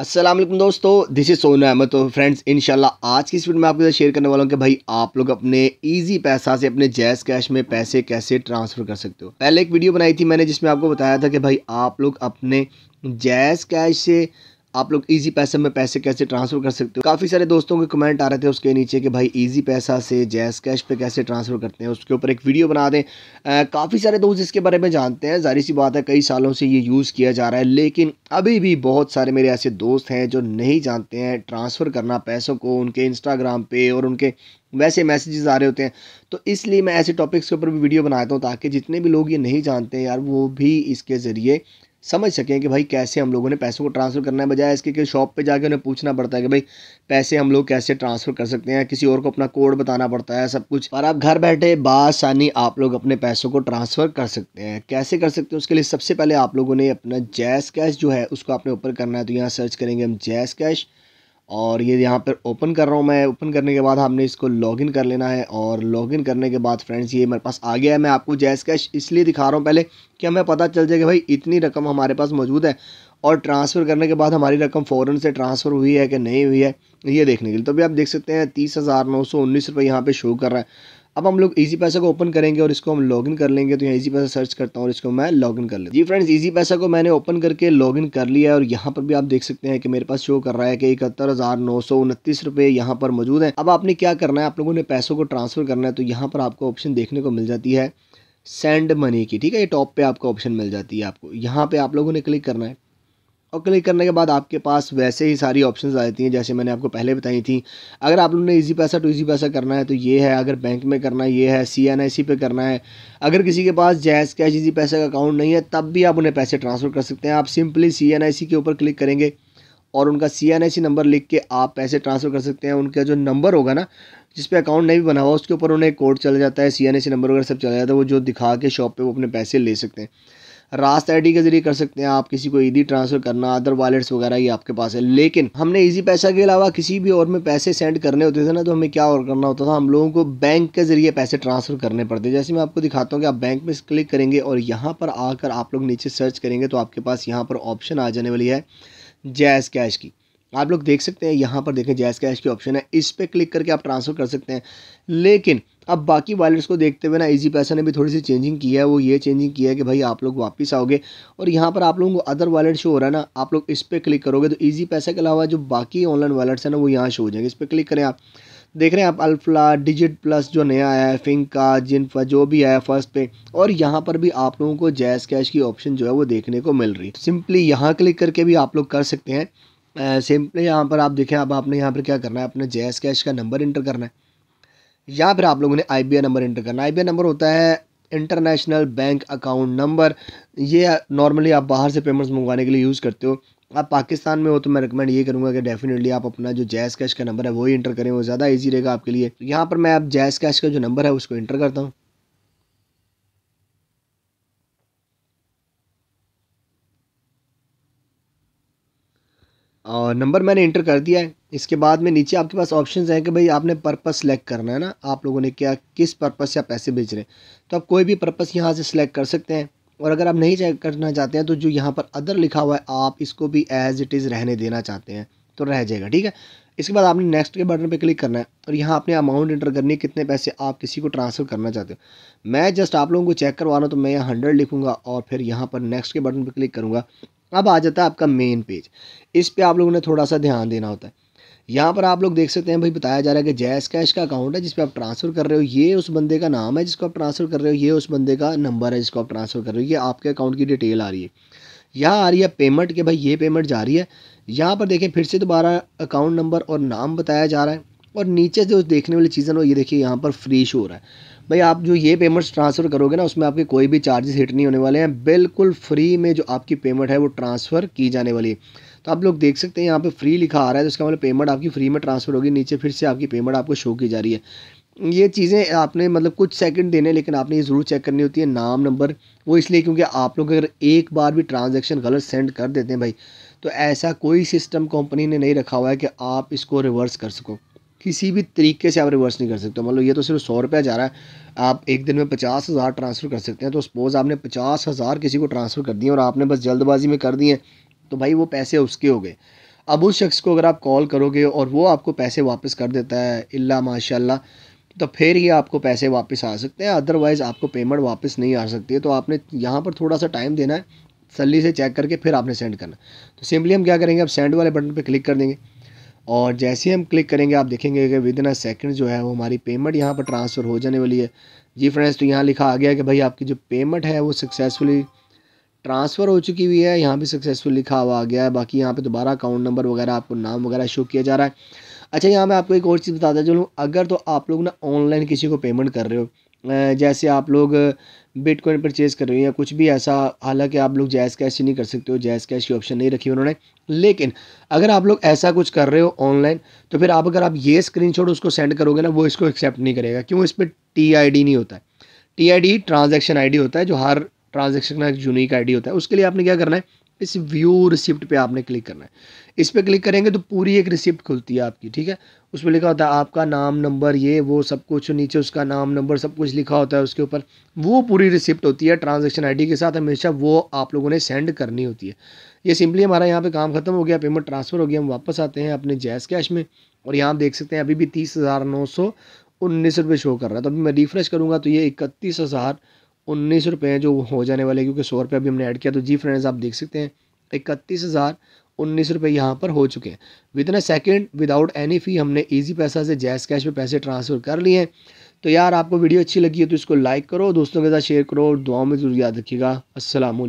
असलम दोस्तों this is Sonu Ahmad तो friends इनशाला आज की इस वीडियो में आपके साथ शेयर करने वाला हूँ कि भाई आप लोग अपने इजी पैसा से अपने जैस कैश में पैसे कैसे ट्रांसफ़र कर सकते हो पहले एक वीडियो बनाई थी मैंने जिसमें आपको बताया था कि भाई आप लोग अपने जैस कैश से आप लोग इजी पैसे में पैसे कैसे ट्रांसफर कर सकते हो काफ़ी सारे दोस्तों के कमेंट आ रहे थे उसके नीचे कि भाई इजी पैसा से जैस कैश पे कैसे ट्रांसफ़र करते हैं उसके ऊपर एक वीडियो बना दें काफ़ी सारे दोस्त इसके बारे में जानते हैं जारी सी बात है कई सालों से ये यूज़ किया जा रहा है लेकिन अभी भी बहुत सारे मेरे ऐसे दोस्त हैं जो नहीं जानते हैं ट्रांसफ़र करना पैसों को उनके इंस्टाग्राम पे और उनके वैसे मैसेजेस आ रहे होते हैं तो इसलिए मैं ऐसे टॉपिक्स के ऊपर भी वीडियो बनाता हूँ ताकि जितने भी लोग ये नहीं जानते यार वो भी इसके ज़रिए समझ सकें कि भाई कैसे हम लोगों ने पैसों को ट्रांसफ़र करना है बजाय इसके कि शॉप पे जाके उन्हें पूछना पड़ता है कि भाई पैसे हम लोग कैसे ट्रांसफ़र कर सकते हैं किसी और को अपना कोड बताना पड़ता है सब कुछ और आप घर बैठे बासानी आप लोग अपने पैसों को ट्रांसफ़र कर सकते हैं कैसे कर सकते हैं उसके लिए सबसे पहले आप लोगों ने अपना जैस कैश जो है उसको आपने ऊपर करना है तो यहाँ सर्च करेंगे हम जैस कैश और ये यहाँ पर ओपन कर रहा हूँ मैं ओपन करने के बाद हमने इसको लॉगिन कर लेना है और लॉगिन करने के बाद फ्रेंड्स ये मेरे पास आ गया है मैं आपको जैस कैश इसलिए दिखा रहा हूँ पहले कि हमें पता चल जाए कि भाई इतनी रकम हमारे पास मौजूद है और ट्रांसफ़र करने के बाद हमारी रकम फ़ौरन से ट्रांसफ़र हुई है कि नहीं हुई है ये देखने के लिए तो भी आप देख सकते हैं तीस हज़ार नौ सौ उन्नीस रुपये यहाँ पर शो कर रहा है अब हम लोग ईजी पैसा को ओपन करेंगे और इसको हम लॉगिन कर लेंगे तो यहाँ ईजी पैसा सर्च करता हूँ और इसको मैं लॉगिन कर लेता जी फ्रेंड्स ईजी पैसा को मैंने ओपन करके लॉगिन कर लिया है और यहाँ पर भी आप देख सकते हैं कि मेरे पास शो कर रहा है कि इकहत्तर हज़ार नौ सौ उनतीस रुपये यहाँ पर मौजूद है अब आपने क्या करना है आप लोगों ने पैसों को ट्रांसफ़र करना है तो यहाँ पर आपको ऑप्शन देखने को मिल जाती है सेंड मनी की ठीक है ये टॉप पर आपको ऑप्शन मिल जाती है आपको यहाँ पर आप लोगों ने क्लिक करना है और क्लिक करने के बाद आपके पास वैसे ही सारी ऑप्शंस आ जाती हैं जैसे मैंने आपको पहले बताई थी अगर आप लोगों ने इजी पैसा टू इजी पैसा करना है तो ये है अगर बैंक में करना है ये है सी एन आई सी पे करना है अगर किसी के पास जैस कैश इजी पैसा का अकाउंट नहीं है तब भी आप उन्हें पैसे ट्रांसफ़र कर सकते हैं आप सिंपली सी एन आई सी के ऊपर क्लिक करेंगे और उनका सी एन आई सी नंबर लिख के आप पैसे ट्रांसफ़र कर सकते हैं उनका जो नंबर होगा ना जिस पर अकाउंट नहीं बना हुआ उसके ऊपर उन्हें कोड चला जाता है सी एन आई सी नंबर वगैरह सब चला जाता है वो जो दिखा के शॉप पर वो अपने पैसे ले सकते हैं रास्ता आई के जरिए कर सकते हैं आप किसी को ईदी ट्रांसफ़र करना अदर वॉलेट्स वगैरह ये आपके पास है लेकिन हमने ईजी पैसा के अलावा किसी भी और में पैसे सेंड करने होते थे ना तो हमें क्या और करना होता था हम लोगों को बैंक के ज़रिए पैसे ट्रांसफ़र करने पड़ते जैसे मैं आपको दिखाता हूँ कि आप बैंक में क्लिक करेंगे और यहाँ पर आकर आप लोग नीचे सर्च करेंगे तो आपके पास यहाँ पर ऑप्शन आ जाने वाली है जैज़ कैश की आप लोग देख सकते हैं यहाँ पर देखें जैस कैश की ऑप्शन है इस पर क्लिक करके आप ट्रांसफ़र कर सकते हैं लेकिन अब बाकी वॉलेट्स को देखते हुए ना इजी पैसा ने भी थोड़ी सी चेंजिंग की है वो ये चेंजिंग की है कि भाई आप लोग वापस आओगे और यहाँ पर आप लोगों को अदर वॉलेट शो हो रहा है ना आप लोग इस पर क्लिक करोगे तो ईजी पैसा के अलावा जो बाकी ऑनलाइन वॉलेट्स हैं ना वो यहाँ शो हो जाएंगे इस पर क्लिक करें आप देख रहे हैं आप अल्फला डिजिट प्लस जो नया आया है फिंका जिनफा जो भी आया फर्स्ट पे और यहाँ पर भी आप लोगों को जैस कैश की ऑप्शन जो है वो देखने को मिल रही है सिंपली यहाँ क्लिक करके भी आप लोग कर सकते हैं सिंपली यहाँ पर आप देखें अब आपने यहाँ पर क्या करना है अपने जैस कैश का नंबर इंटर करना है यहाँ पर आप लोगों ने आई नंबर इंटर करना आई नंबर होता है इंटरनेशनल बैंक अकाउंट नंबर ये नॉर्मली आप बाहर से पेमेंट्स मंगवाने के लिए यूज़ करते हो आप पाकिस्तान में हो तो मैं रिकमेंड ये करूँगा कि डेफिनेटली आप अपना जो जैस कैश का नंबर है वही इंटर करें वो ज़्यादा ईजी रहेगा आपके लिए यहाँ पर मैं आप जैस कैश का जो नंबर है उसको इंटर करता हूँ और नंबर मैंने इंटर कर दिया है इसके बाद में नीचे आपके पास ऑप्शन हैं कि भाई आपने पर्पस सेलेक्ट करना है ना आप लोगों ने क्या किस पर्पस से आप पैसे भेज रहे हैं तो आप कोई भी पर्पस यहाँ से सिलेक्ट कर सकते हैं और अगर आप नहीं चेक करना चाहते हैं तो जो यहाँ पर अदर लिखा हुआ है आप इसको भी एज़ इट इज़ रहने देना चाहते हैं तो रह जाएगा ठीक है इसके बाद आपने नेक्स्ट के बटन पर क्लिक करना है और यहाँ आपने अमाउंट इंटर करनी है कितने पैसे आप किसी को ट्रांसफ़र करना चाहते हो मैं जस्ट आप लोगों को चेक करवा रहा हूँ तो मैं यहाँ हंड्रेड लिखूँगा और फिर यहाँ पर नेक्स्ट के बटन पर क्लिक करूँगा अब आ जाता है आपका मेन पेज इस पर पे आप लोगों ने थोड़ा सा ध्यान देना होता है यहाँ पर आप लोग देख सकते हैं भाई बताया जा रहा है कि जैस कैश का अकाउंट है जिस पर आप ट्रांसफ़र कर रहे हो ये उस बंदे का नाम है जिसको आप ट्रांसफ़र कर रहे हो ये उस बंदे का नंबर है जिसको आप ट्रांसफ़र कर रहे हो ये आपके अकाउंट की डिटेल आ रही है यहाँ आ रही है पेमेंट के भाई ये पेमेंट जा रही है यहाँ पर देखें फिर से दोबारा अकाउंट नंबर और नाम बताया जा रहा है और नीचे जो देखने वाली चीज़ें ना ये देखिए यहाँ पर फ्री शो हो रहा है भाई आप जो ये पेमेंट्स ट्रांसफ़र करोगे ना उसमें आपके कोई भी चार्जेस हिट नहीं होने वाले हैं बिल्कुल फ्री में जो आपकी पेमेंट है वो ट्रांसफ़र की जाने वाली है तो आप लोग देख सकते हैं यहाँ पे फ्री लिखा आ रहा है तो इसका मतलब पेमेंट आपकी फ्री में ट्रांसफ़र होगी नीचे फिर से आपकी पेमेंट आपको शो की जा रही है ये चीज़ें आपने मतलब कुछ सेकंड देने लेकिन आपने ये ज़रूर चेक करनी होती है नाम नंबर वो इसलिए क्योंकि आप लोग अगर एक बार भी ट्रांजैक्शन गलत सेंड कर देते हैं भाई तो ऐसा कोई सिस्टम कंपनी ने नहीं रखा हुआ है कि आप इसको रिवर्स कर सको किसी भी तरीके से आप रिवर्स नहीं कर सकते मान लो ये तो सिर्फ सौ रुपया जा रहा है आप एक दिन में पचास हज़ार ट्रांसफ़र कर सकते हैं तो सपोज़ आपने पचास हज़ार किसी को ट्रांसफ़र कर दिए और आपने बस जल्दबाजी में कर दिए तो भाई वो पैसे उसके हो गए अब उस शख्स को अगर आप कॉल करोगे और वो आपको पैसे वापस कर देता है इला माशा तो फिर ही आपको पैसे वापस आ सकते हैं अदरवाइज़ आपको पेमेंट वापस नहीं आ सकती है तो आपने यहाँ पर थोड़ा सा टाइम देना है सली से चेक करके फिर आपने सेंड करना तो सिंपली हम क्या करेंगे आप सेंड वाले बटन पर क्लिक कर देंगे और जैसे ही हम क्लिक करेंगे आप देखेंगे कि विद इन अ सेकेंड जो है वो हमारी पेमेंट यहाँ पर ट्रांसफ़र हो जाने वाली है जी फ्रेंड्स तो यहाँ लिखा आ गया कि भाई आपकी जो पेमेंट है वो सक्सेसफुली ट्रांसफ़र हो चुकी हुई है यहाँ भी सक्सेसफुल लिखा हुआ आ गया है बाकी यहाँ पे दोबारा अकाउंट नंबर वगैरह आपको नाम वगैरह शो किया जा रहा है अच्छा यहाँ मैं आपको एक और चीज़ बताता चलूँ अगर तो आप लोग ना ऑनलाइन किसी को पेमेंट कर रहे हो जैसे आप लोग बिटकॉइन परचेज़ कर रहे हो या कुछ भी ऐसा हालांकि आप लोग जैज़ कैश नहीं कर सकते हो जैज़ कैश की ऑप्शन नहीं रखी उन्होंने लेकिन अगर आप लोग ऐसा कुछ कर रहे हो ऑनलाइन तो फिर आप अगर आप ये स्क्रीनशॉट उसको सेंड करोगे ना वो इसको एक्सेप्ट नहीं करेगा क्यों इस पर टी आई डी नहीं होता है T I D transaction I D होता है जो हर ट्रांजेक्शन का एक यूनिक आई डी होता है उसके लिए आपने क्या करना है इस व्यू रिसिप्ट पे आपने क्लिक करना है इस पर क्लिक करेंगे तो पूरी एक रिसिप्ट खुलती है आपकी ठीक है उसमें लिखा होता है आपका नाम नंबर ये वो सब कुछ नीचे उसका नाम नंबर सब कुछ लिखा होता है उसके ऊपर वो पूरी रिसिप्ट होती है ट्रांजेक्शन आईडी के साथ हमेशा वो आप लोगों ने सेंड करनी होती है ये सिंपली हमारा यहाँ पर काम खत्म हो गया पेमेंट ट्रांसफ़र हो गया हम वापस आते हैं अपने जैस कैश में और यहाँ देख सकते हैं अभी भी तीस हज़ार नौ सौ उन्नीस रुपये शो कर रहा है तो अभी मैं रिफ़्रेश करूँगा तो ये इकतीस हज़ार उन्नीस रुपये जो हो जाने वाले क्योंकि सौ रुपये अभी हमने ऐड किया तो जी फ्रेंड्स आप देख सकते हैं इकतीस हज़ार उन्नीस रुपये यहाँ पर हो चुके हैं within a second without any fee हमने ईजी पैसा से जैस कैश में पैसे ट्रांसफ़र कर लिए हैं तो यार आपको वीडियो अच्छी लगी है तो इसको लाइक करो दोस्तों के साथ शेयर करो और दुआ में ज़रूर याद रखिएगा असलम